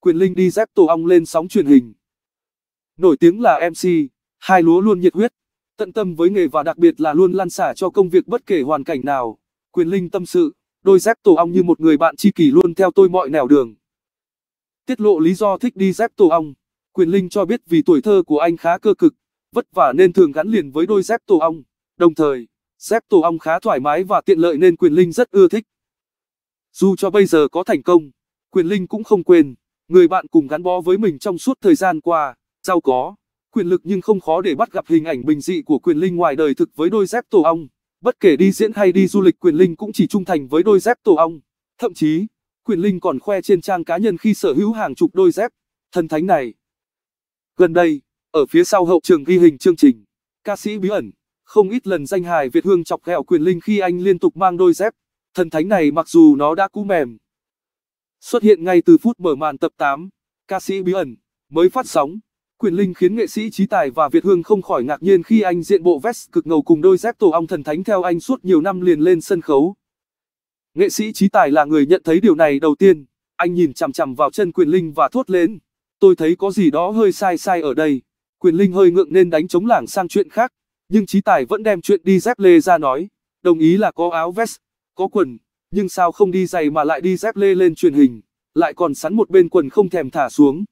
Quyền Linh đi dép tổ ong lên sóng truyền hình. Nổi tiếng là MC, hai lúa luôn nhiệt huyết, tận tâm với nghề và đặc biệt là luôn lan xả cho công việc bất kể hoàn cảnh nào. Quyền Linh tâm sự, đôi dép tổ ong như một người bạn tri kỷ luôn theo tôi mọi nẻo đường. Tiết lộ lý do thích đi dép tổ ong, Quyền Linh cho biết vì tuổi thơ của anh khá cơ cực, vất vả nên thường gắn liền với đôi dép tổ ong. Đồng thời, dép tổ ong khá thoải mái và tiện lợi nên Quyền Linh rất ưa thích. Dù cho bây giờ có thành công, Quyền Linh cũng không quên người bạn cùng gắn bó với mình trong suốt thời gian qua. Giàu có, quyền lực nhưng không khó để bắt gặp hình ảnh bình dị của quyền linh ngoài đời thực với đôi dép tổ ong. Bất kể đi diễn hay đi du lịch quyền linh cũng chỉ trung thành với đôi dép tổ ong. Thậm chí, quyền linh còn khoe trên trang cá nhân khi sở hữu hàng chục đôi dép. Thần thánh này. Gần đây, ở phía sau hậu trường ghi hình chương trình, ca sĩ bí ẩn, không ít lần danh hài Việt Hương chọc ghẹo quyền linh khi anh liên tục mang đôi dép. Thần thánh này mặc dù nó đã cũ mềm, xuất hiện ngay từ phút mở màn tập 8, ca sĩ bí ẩn, mới phát sóng. Quyền Linh khiến nghệ sĩ Trí Tài và Việt Hương không khỏi ngạc nhiên khi anh diện bộ vest cực ngầu cùng đôi dép tổ ong thần thánh theo anh suốt nhiều năm liền lên sân khấu. Nghệ sĩ Trí Tài là người nhận thấy điều này đầu tiên, anh nhìn chằm chằm vào chân Quyền Linh và thốt lên. Tôi thấy có gì đó hơi sai sai ở đây. Quyền Linh hơi ngượng nên đánh chống lảng sang chuyện khác, nhưng Trí Tài vẫn đem chuyện đi dép lê ra nói, đồng ý là có áo vest, có quần, nhưng sao không đi giày mà lại đi dép lê lên truyền hình, lại còn sắn một bên quần không thèm thả xuống.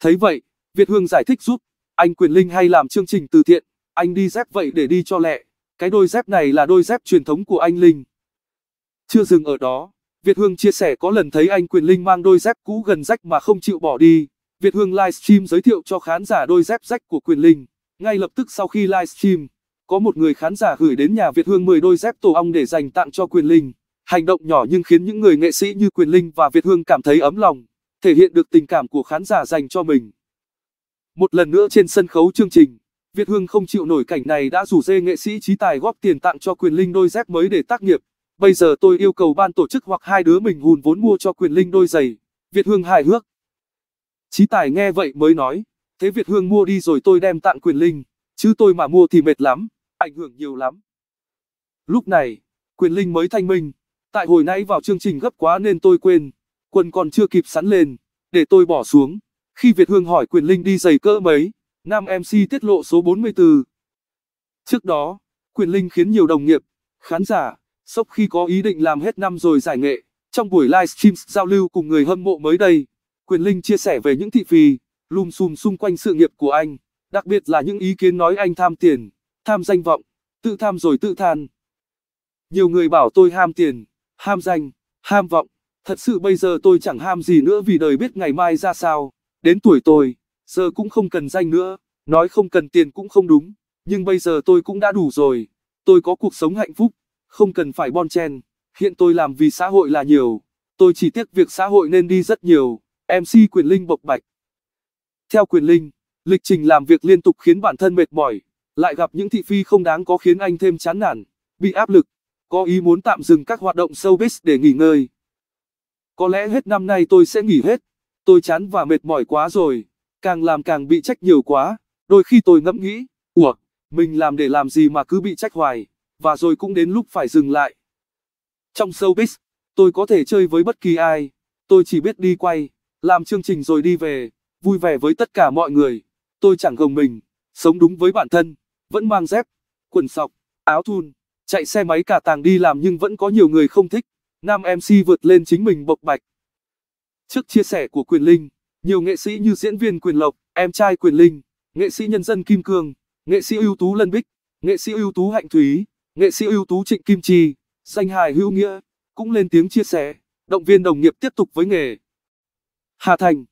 Thấy vậy, Việt Hương giải thích giúp, anh Quyền Linh hay làm chương trình từ thiện, anh đi dép vậy để đi cho lẹ, cái đôi dép này là đôi dép truyền thống của anh Linh. Chưa dừng ở đó, Việt Hương chia sẻ có lần thấy anh Quyền Linh mang đôi dép cũ gần rách mà không chịu bỏ đi. Việt Hương livestream giới thiệu cho khán giả đôi dép rách của Quyền Linh. Ngay lập tức sau khi livestream, có một người khán giả gửi đến nhà Việt Hương 10 đôi dép tổ ong để dành tặng cho Quyền Linh. Hành động nhỏ nhưng khiến những người nghệ sĩ như Quyền Linh và Việt Hương cảm thấy ấm lòng, thể hiện được tình cảm của khán giả dành cho mình. Một lần nữa trên sân khấu chương trình, Việt Hương không chịu nổi cảnh này đã rủ dê nghệ sĩ trí tài góp tiền tặng cho Quyền Linh đôi dép mới để tác nghiệp. Bây giờ tôi yêu cầu ban tổ chức hoặc hai đứa mình hùn vốn mua cho Quyền Linh đôi giày. Việt Hương hài hước. Trí tài nghe vậy mới nói, thế Việt Hương mua đi rồi tôi đem tặng Quyền Linh, chứ tôi mà mua thì mệt lắm, ảnh hưởng nhiều lắm. Lúc này, Quyền Linh mới thanh minh. Tại hồi nãy vào chương trình gấp quá nên tôi quên, quần còn chưa kịp sẵn lên, để tôi bỏ xuống. Khi Việt Hương hỏi Quyền Linh đi giày cỡ mấy, nam MC tiết lộ số 44. Trước đó, Quyền Linh khiến nhiều đồng nghiệp, khán giả, sốc khi có ý định làm hết năm rồi giải nghệ. Trong buổi livestream giao lưu cùng người hâm mộ mới đây, Quyền Linh chia sẻ về những thị phi, lùm xùm xung quanh sự nghiệp của anh, đặc biệt là những ý kiến nói anh tham tiền, tham danh vọng, tự tham rồi tự than. Nhiều người bảo tôi ham tiền, ham danh, ham vọng. Thật sự bây giờ tôi chẳng ham gì nữa vì đời biết ngày mai ra sao. Đến tuổi tôi, giờ cũng không cần danh nữa, nói không cần tiền cũng không đúng. Nhưng bây giờ tôi cũng đã đủ rồi. Tôi có cuộc sống hạnh phúc, không cần phải bon chen. Hiện tôi làm vì xã hội là nhiều. Tôi chỉ tiếc việc xã hội nên đi rất nhiều. MC Quyền Linh bộc bạch. Theo Quyền Linh, lịch trình làm việc liên tục khiến bản thân mệt mỏi, lại gặp những thị phi không đáng có khiến anh thêm chán nản, bị áp lực có ý muốn tạm dừng các hoạt động showbiz để nghỉ ngơi. Có lẽ hết năm nay tôi sẽ nghỉ hết, tôi chán và mệt mỏi quá rồi, càng làm càng bị trách nhiều quá, đôi khi tôi ngẫm nghĩ, ủa, mình làm để làm gì mà cứ bị trách hoài, và rồi cũng đến lúc phải dừng lại. Trong showbiz, tôi có thể chơi với bất kỳ ai, tôi chỉ biết đi quay, làm chương trình rồi đi về, vui vẻ với tất cả mọi người, tôi chẳng gồng mình, sống đúng với bản thân, vẫn mang dép, quần sọc, áo thun. Chạy xe máy cả tàng đi làm nhưng vẫn có nhiều người không thích. Nam MC vượt lên chính mình bộc bạch. Trước chia sẻ của Quyền Linh, nhiều nghệ sĩ như diễn viên Quyền Lộc, em trai Quyền Linh, nghệ sĩ nhân dân Kim Cương, nghệ sĩ ưu tú Lân Bích, nghệ sĩ ưu tú Hạnh Thúy, nghệ sĩ ưu tú Trịnh Kim Chi, danh hài hữu nghĩa, cũng lên tiếng chia sẻ, động viên đồng nghiệp tiếp tục với nghề. Hà Thành